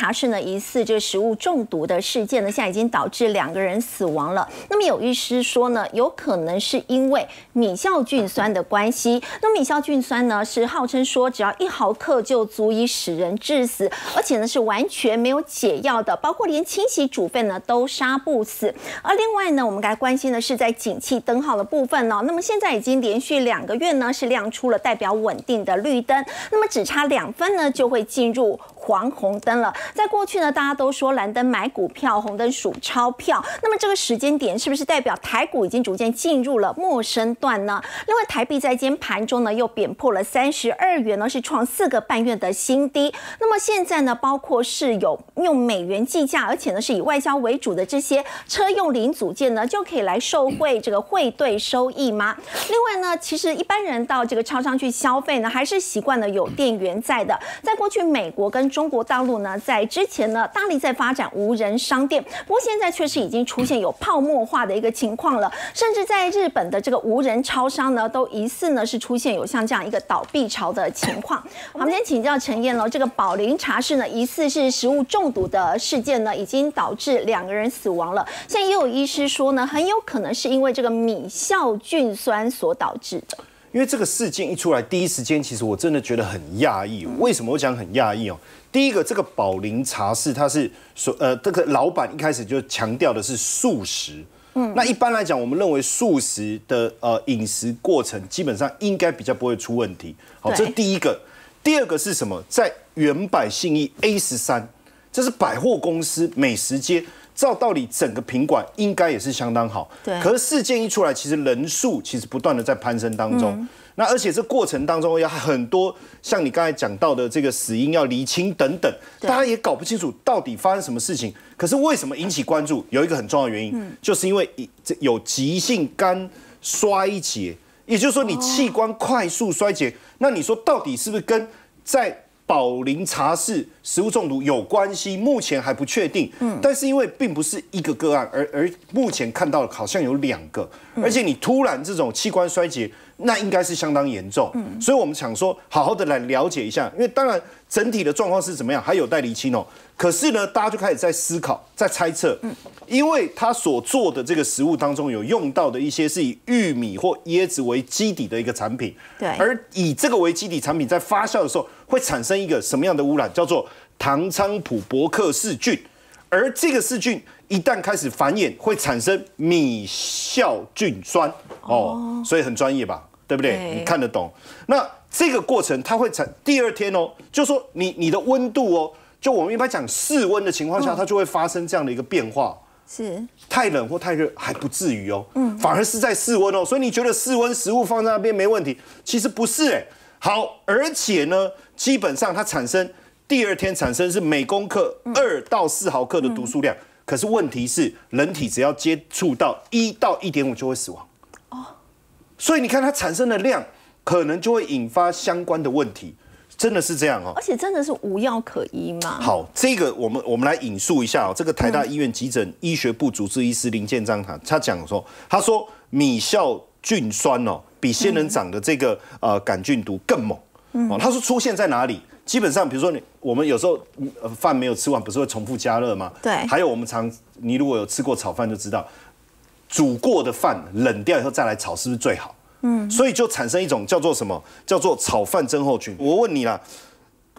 查是呢，疑似这食物中毒的事件呢，现在已经导致两个人死亡了。那么有医师说呢，有可能是因为米酵菌酸的关系。那米酵菌酸呢，是号称说只要一毫克就足以使人致死，而且呢是完全没有解药的，包括连清洗煮沸呢都杀不死。而另外呢，我们该关心的是在景气灯号的部分呢，那么现在已经连续两个月呢是亮出了代表稳定的绿灯，那么只差两分呢就会进入。黄红灯了，在过去呢，大家都说蓝灯买股票，红灯数钞票。那么这个时间点是不是代表台股已经逐渐进入了陌生段呢？另外，台币在今天盘中呢又贬破了三十二元呢，是创四个半月的新低。那么现在呢，包括是有用美元计价，而且呢是以外销为主的这些车用零组件呢，就可以来受惠这个汇兑收益吗？另外呢，其实一般人到这个超商去消费呢，还是习惯了有店员在的。在过去，美国跟中国大陆呢，在之前呢，大力在发展无人商店，不过现在确实已经出现有泡沫化的一个情况了，甚至在日本的这个无人超商呢，都疑似呢是出现有像这样一个倒闭潮的情况。我们先请教陈燕喽，这个宝林茶室呢，疑似是食物中毒的事件呢，已经导致两个人死亡了。现在也有医师说呢，很有可能是因为这个米酵菌酸所导致的。因为这个事件一出来，第一时间其实我真的觉得很讶异。为什么我讲很讶异哦？第一个，这个宝林茶室，他是说，呃，这个老板一开始就强调的是素食。嗯，那一般来讲，我们认为素食的呃饮食过程基本上应该比较不会出问题。好，这第一个。第二个是什么？在原百信义 A 十三，这是百货公司美食街。照道理，整个品管应该也是相当好。对。可是事件一出来，其实人数其实不断的在攀升当中。那而且这过程当中要很多，像你刚才讲到的这个死因要厘清等等，大家也搞不清楚到底发生什么事情。可是为什么引起关注？有一个很重要的原因，就是因为有急性肝衰竭，也就是说你器官快速衰竭。那你说到底是不是跟在？宝林茶室食物中毒有关系，目前还不确定。嗯，但是因为并不是一个个案，而而目前看到好像有两个，而且你突然这种器官衰竭。那应该是相当严重，嗯，所以我们想说，好好的来了解一下，因为当然整体的状况是怎么样，还有待厘清哦。可是呢，大家就开始在思考，在猜测，嗯，因为他所做的这个食物当中有用到的一些是以玉米或椰子为基底的一个产品，对，而以这个为基底产品在发酵的时候会产生一个什么样的污染，叫做唐菖蒲伯克氏菌，而这个细菌一旦开始繁衍，会产生米酵菌酸，哦，所以很专业吧。对不对？你看得懂？那这个过程它会产第二天哦，就说你你的温度哦，就我们一般讲室温的情况下，它就会发生这样的一个变化。是太冷或太热还不至于哦，嗯，反而是在室温哦，所以你觉得室温食物放在那边没问题？其实不是哎，好，而且呢，基本上它产生第二天产生是每公克二到四毫克的毒素量，可是问题是，人体只要接触到一到一点五就会死亡。所以你看，它产生的量可能就会引发相关的问题，真的是这样哦。而且真的是无药可医吗？好，这个我们我们来引述一下哦。这个台大医院急诊医学部主治医师林建章他他讲说，他说米酵菌酸哦，比仙人掌的这个呃杆菌毒更猛哦。他说出现在哪里？基本上比如说你我们有时候饭没有吃完，不是会重复加热吗？对。还有我们常你如果有吃过炒饭就知道。煮过的饭冷掉以后再来炒，是不是最好？嗯，所以就产生一种叫做什么？叫做炒饭增后菌。我问你啦，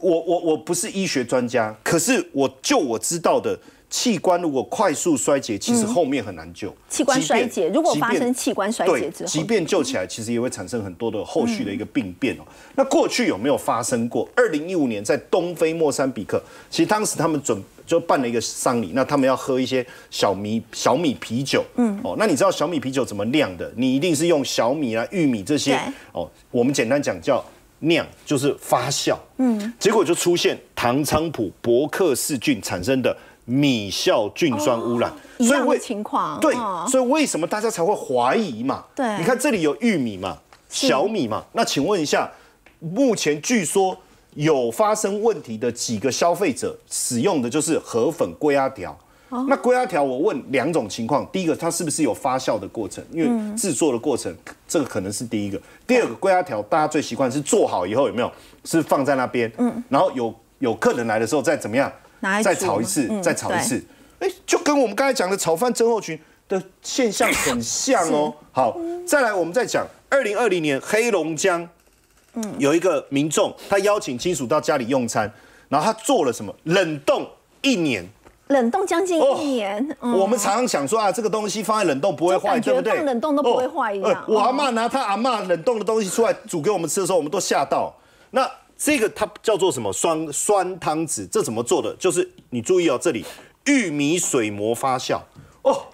我我我不是医学专家，可是我就我知道的。器官如果快速衰竭，其实后面很难救。器官衰竭，如果发生器官衰竭之后，即便救起来，其实也会产生很多的后续的一个病变哦。那过去有没有发生过？二零一五年在东非莫桑比克，其实当时他们准就办了一个丧礼，那他们要喝一些小米小米啤酒。嗯，哦，那你知道小米啤酒怎么酿的？你一定是用小米啊、玉米这些。哦，我们简单讲叫酿，就是发酵。嗯，结果就出现唐菖蒲伯克氏菌产生的。米酵菌酸污染，所以为情况对，所以为什么大家才会怀疑嘛？对，你看这里有玉米嘛，小米嘛。那请问一下，目前据说有发生问题的几个消费者使用的就是河粉龟鸭条。那龟鸭条我问两种情况，第一个它是不是有发酵的过程？因为制作的过程，这个可能是第一个。第二个龟鸭条大家最习惯是做好以后有没有是放在那边？嗯，然后有有客人来的时候再怎么样。再炒一次，再炒一次，哎，就跟我们刚才讲的炒饭症后群的现象很像哦。好，再来，我们再讲二零二零年黑龙江，嗯，有一个民众他邀请亲属到家里用餐，然后他做了什么？冷冻一年，冷冻将近一年。我们常常想说啊，这个东西放在冷冻不会坏，对不对？放冷冻都不会坏一样。我阿妈拿她阿妈冷冻的东西出来煮给我们吃的时候，我们都吓到。那。这个它叫做什么酸酸汤子？这怎么做的？就是你注意哦，这里玉米水磨发酵哦，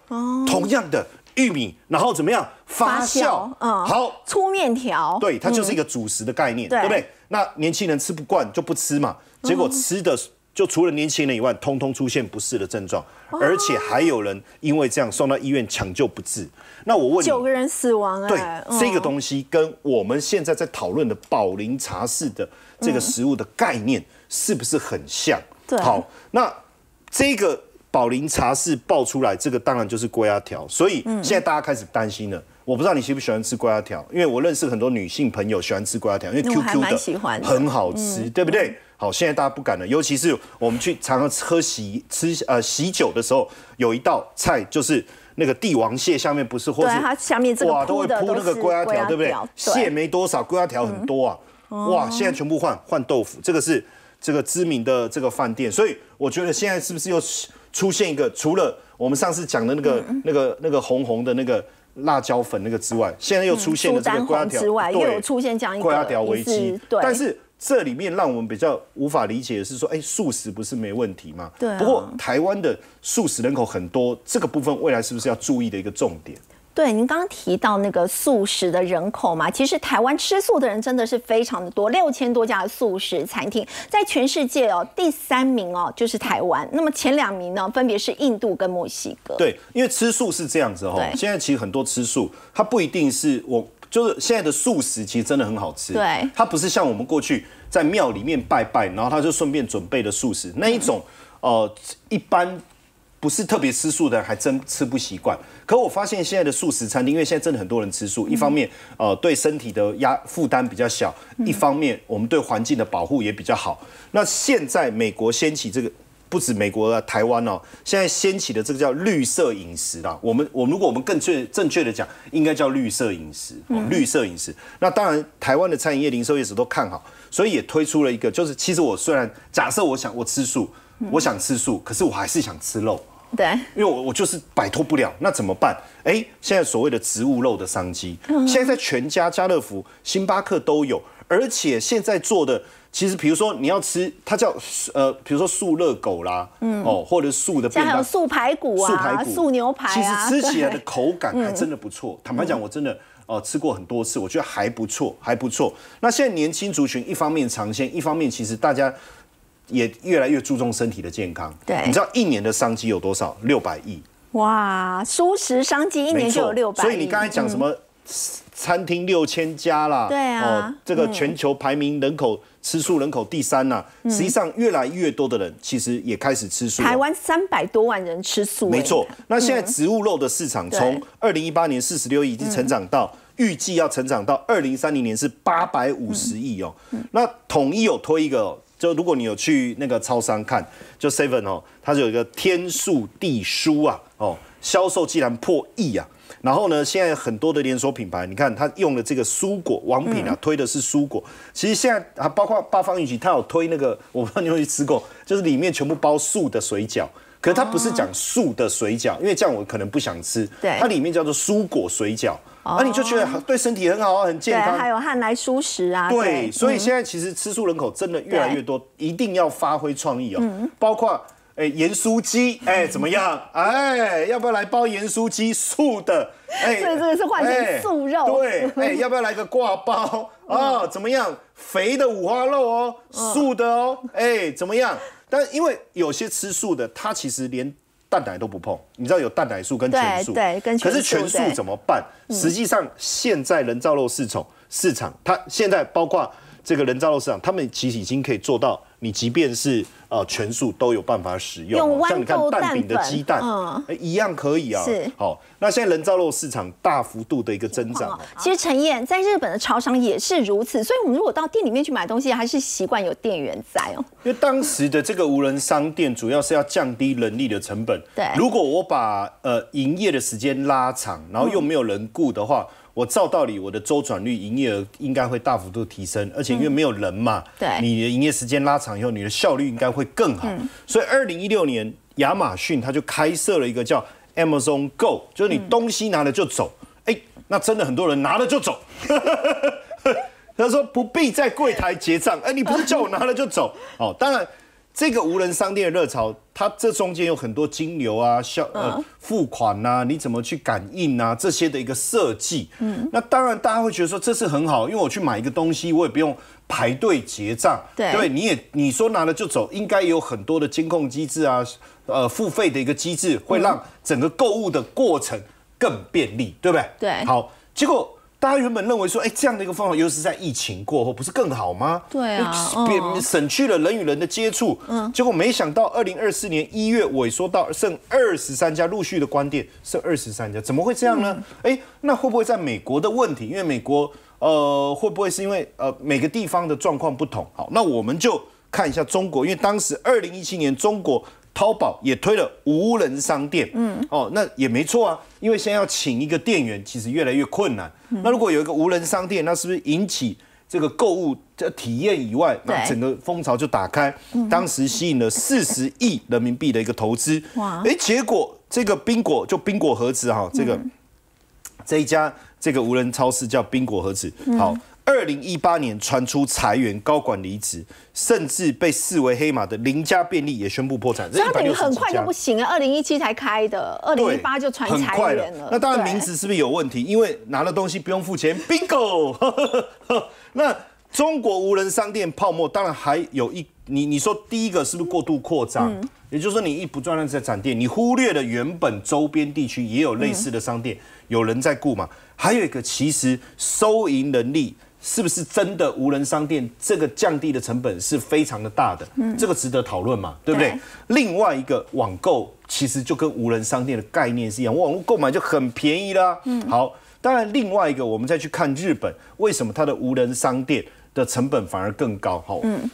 同样的玉米，然后怎么样发酵？嗯，好，粗面条。对，它就是一个主食的概念，对不对？那年轻人吃不惯就不吃嘛，结果吃的。就除了年轻人以外，通通出现不适的症状，而且还有人因为这样送到医院抢救不治。那我问你，九个人死亡，啊？对这个东西跟我们现在在讨论的宝林茶室的这个食物的概念是不是很像？对，好，那这个宝林茶室爆出来，这个当然就是龟鸭条，所以现在大家开始担心了。我不知道你喜不喜欢吃龟鸭条，因为我认识很多女性朋友喜欢吃龟鸭条，因为 QQ 的喜欢，很好吃，对不对？好，现在大家不敢了，尤其是我们去常常喝喜吃呃喜酒的时候，有一道菜就是那个帝王蟹，下面不是或者是它下面这个都会铺那个龟花条，对不对？蟹没多少，龟花条很多啊。哇，现在全部换换豆腐，这个是这个知名的这个饭店，所以我觉得现在是不是又出现一个，除了我们上次讲的那个那个那个红红的那个辣椒粉那个之外，现在又出现了桂花条之外，又有出现这样一个危机，但是。这里面让我们比较无法理解的是说，哎，素食不是没问题吗？对。不过台湾的素食人口很多，这个部分未来是不是要注意的一个重点？对，您刚刚提到那个素食的人口嘛，其实台湾吃素的人真的是非常的多，六千多家的素食餐厅，在全世界哦第三名哦就是台湾，那么前两名呢分别是印度跟墨西哥。对，因为吃素是这样子哦，现在其实很多吃素，它不一定是我。就是现在的素食其实真的很好吃，对，它不是像我们过去在庙里面拜拜，然后他就顺便准备的素食那一种，呃，一般不是特别吃素的还真吃不习惯。可我发现现在的素食餐厅，因为现在真的很多人吃素，一方面呃对身体的压负担比较小，一方面我们对环境的保护也比较好。那现在美国掀起这个。不止美国啊，台湾哦，现在掀起的这个叫绿色饮食啦。我们，我如果我们更确正确的讲，应该叫绿色饮食，绿色饮食。那当然，台湾的餐饮业、零售业者都看好，所以也推出了一个，就是其实我虽然假设我想我吃素，我想吃素，可是我还是想吃肉，对，因为我我就是摆脱不了。那怎么办？哎，现在所谓的植物肉的商机，现在在全家、家乐福、星巴克都有，而且现在做的。其实，比如说你要吃，它叫呃，比如说素热狗啦，嗯，哦，或者素的，现还有素排骨啊，素排骨、素牛排，其实吃起来的口感还真的不错。坦白讲，我真的哦吃过很多次，我觉得还不错，还不错。那现在年轻族群一方面尝鲜，一方面其实大家也越来越注重身体的健康。对，你知道一年的商机有多少？六百亿。哇，素食商机一年就有六，百。所以你刚才讲什么？餐厅六千家啦，哦，这个全球排名人口吃素人口第三呐。实际上，越来越多的人其实也开始吃素。台湾三百多万人吃素，没错。那现在植物肉的市场从二零一八年四十六亿，已经成长到预计要成长到二零三零年是八百五十亿哦。那统一有推一个，就如果你有去那个超商看，就 seven 哦，它有一个天数地书啊，哦。销售既然破亿啊，然后呢，现在很多的连锁品牌，你看他用了这个蔬果王品啊，推的是蔬果。其实现在啊，包括八方云集，他有推那个，我不知道你有没有吃过，就是里面全部包素的水饺。可是他不是讲素的水饺，因为这样我可能不想吃。它里面叫做蔬果水饺，那你就觉得对身体很好，很健康。还有汉来蔬食啊。对，所以现在其实吃素人口真的越来越多，一定要发挥创意哦。包括。哎，盐酥鸡，哎怎么样？哎，要不要来包盐酥鸡素的？哎，这个是换成素肉。对，哎，要不要来个挂包啊？怎么样？肥的五花肉哦，素的哦，哎怎么样？但因为有些吃素的，他其实连蛋奶都不碰。你知道有蛋奶素跟全素。对，跟全素。可是全素怎么办？实际上，现在人造肉市场，市场它现在包括这个人造肉市场，他们其实已经可以做到。你即便是呃全数都有办法使用，像你看蛋饼的鸡蛋，一样可以啊。是，好，那现在人造肉市场大幅度的一个增长。其实陈燕在日本的超商也是如此，所以我们如果到店里面去买东西，还是习惯有店员在哦。因为当时的这个无人商店主要是要降低人力的成本。对，如果我把呃营业的时间拉长，然后又没有人雇的话。我照道理，我的周转率、营业额应该会大幅度提升，而且因为没有人嘛，对，你的营业时间拉长以后，你的效率应该会更好。所以，二零一六年，亚马逊他就开设了一个叫 Amazon Go，就是你东西拿了就走。哎，那真的很多人拿了就走。他说不必在柜台结账。哎，你不是叫我拿了就走？哦，当然。这个无人商店的热潮，它这中间有很多金流啊、消呃付款呐，你怎么去感应啊？这些的一个设计，那当然大家会觉得说这是很好，因为我去买一个东西，我也不用排队结账，对对？你也你说拿了就走，应该有很多的监控机制啊，呃付费的一个机制，会让整个购物的过程更便利，对不对？对，好，结果。大家原本认为说，哎，这样的一个方法，尤其是在疫情过后，不是更好吗？对啊，省去了人与人的接触。嗯，结果没想到，二零二四年一月萎缩到剩二十三家，陆续的关店，剩二十三家，怎么会这样呢？哎，那会不会在美国的问题？因为美国，呃，会不会是因为呃每个地方的状况不同？好，那我们就看一下中国，因为当时二零一七年中国。淘宝也推了无人商店，嗯，哦，那也没错啊，因为现在要请一个店员，其实越来越困难。那如果有一个无人商店，那是不是引起这个购物的体验以外，那整个风潮就打开？当时吸引了四十亿人民币的一个投资，哇！哎，结果这个冰果就冰果盒子哈，这个这一家这个无人超市叫冰果盒子，好。二零一八年传出裁员、高管离职，甚至被视为黑马的邻家便利也宣布破产。这等你很快就不行了。二零一七才开的，二零一八就传裁员了。那当然，名字是不是有问题？因为拿了东西不用付钱，bingo。那中国无人商店泡沫，当然还有一你你说第一个是不是过度扩张？也就是说，你一不断那在展店，你忽略了原本周边地区也有类似的商店，有人在雇嘛？还有一个，其实收银能力。是不是真的无人商店？这个降低的成本是非常的大的，这个值得讨论嘛？对不对？另外一个网购其实就跟无人商店的概念是一样，网络购买就很便宜啦。嗯，好，当然另外一个我们再去看日本，为什么它的无人商店的成本反而更高？哈，嗯，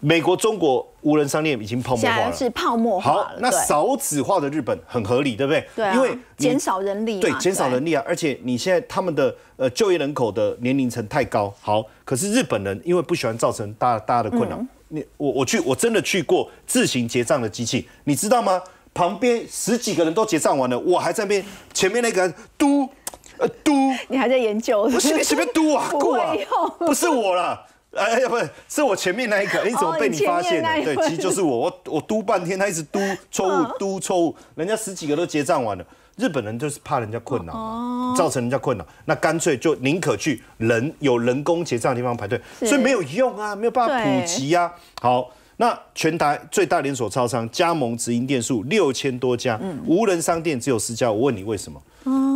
美国、中国。无人商店已经泡沫化了，是泡沫化好，那少子化的日本很合理，对不对？对啊，因为减少人力，对，减少人力啊。而且你现在他们的呃就业人口的年龄层太高。好，可是日本人因为不喜欢造成大大家的困扰。你我我去我真的去过自行结账的机器，你知道吗？旁边十几个人都结账完了，我还在那边前面那个嘟，呃嘟，你还在研究？不是你随便嘟啊，过啊，不是我了。哎，不是，是我前面那一个，你怎么被你发现了？对，其实就是我，我我督半天，他一直督错误，督错误，人家十几个都结账完了，日本人就是怕人家困扰，造成人家困扰，那干脆就宁可去人有人工结账的地方排队，所以没有用啊，没有办法普及啊。好，那全台最大连锁超商加盟直营店数六千多家，无人商店只有十家。我问你为什么？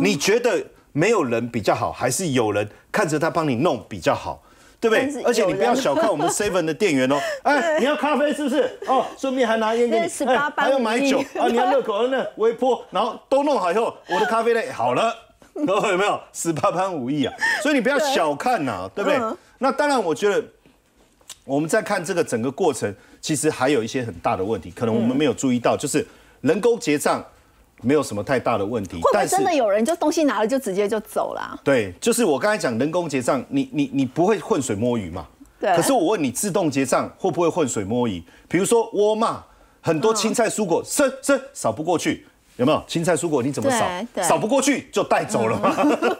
你觉得没有人比较好，还是有人看着他帮你弄比较好？对不对？而且你不要小看我们 Seven 的店员哦。哎，你要咖啡是不是？哦，顺便还拿一八哎，还要买酒啊？你要热狗，那微波，然后都弄好以后，我的咖啡呢好了，然 后有没有十八般武艺啊？所以你不要小看呐，对不对？那当然，我觉得我们在看这个整个过程，其实还有一些很大的问题，可能我们没有注意到，就是人工结账。没有什么太大的问题，会不会真的有人就东西拿了就直接就走了？对，就是我刚才讲人工结账，你你你不会浑水摸鱼嘛？对。可是我问你，自动结账会不会浑水摸鱼？比如说窝嘛，很多青菜、蔬果，称称扫不过去，有没有？青菜、蔬果你怎么扫？扫不过去就带走了嘛。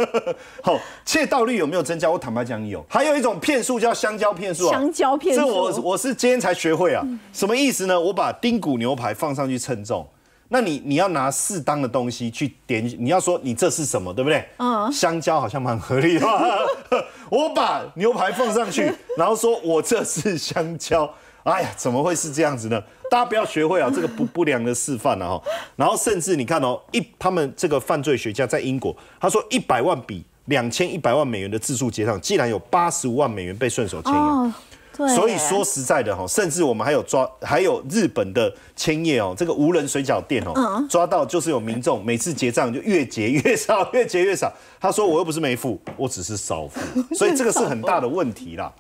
好，窃盗率有没有增加？我坦白讲有。还有一种骗术叫香蕉骗术啊，香蕉骗术。这我我是今天才学会啊，什么意思呢？我把丁骨牛排放上去称重。那你你要拿适当的东西去点，你要说你这是什么，对不对？嗯，香蕉好像蛮合理的。我把牛排放上去，然后说我这是香蕉。哎呀，怎么会是这样子呢？大家不要学会啊，这个不不良的示范啊。哈。然后甚至你看哦，一他们这个犯罪学家在英国，他说一百万比两千一百万美元的自助结账，既然有八十五万美元被顺手牵羊。所以说实在的哈，甚至我们还有抓，还有日本的千叶哦，这个无人水饺店哦，抓到就是有民众每次结账就越结越少，越结越少。他说我又不是没付，我只是少付，所以这个是很大的问题啦。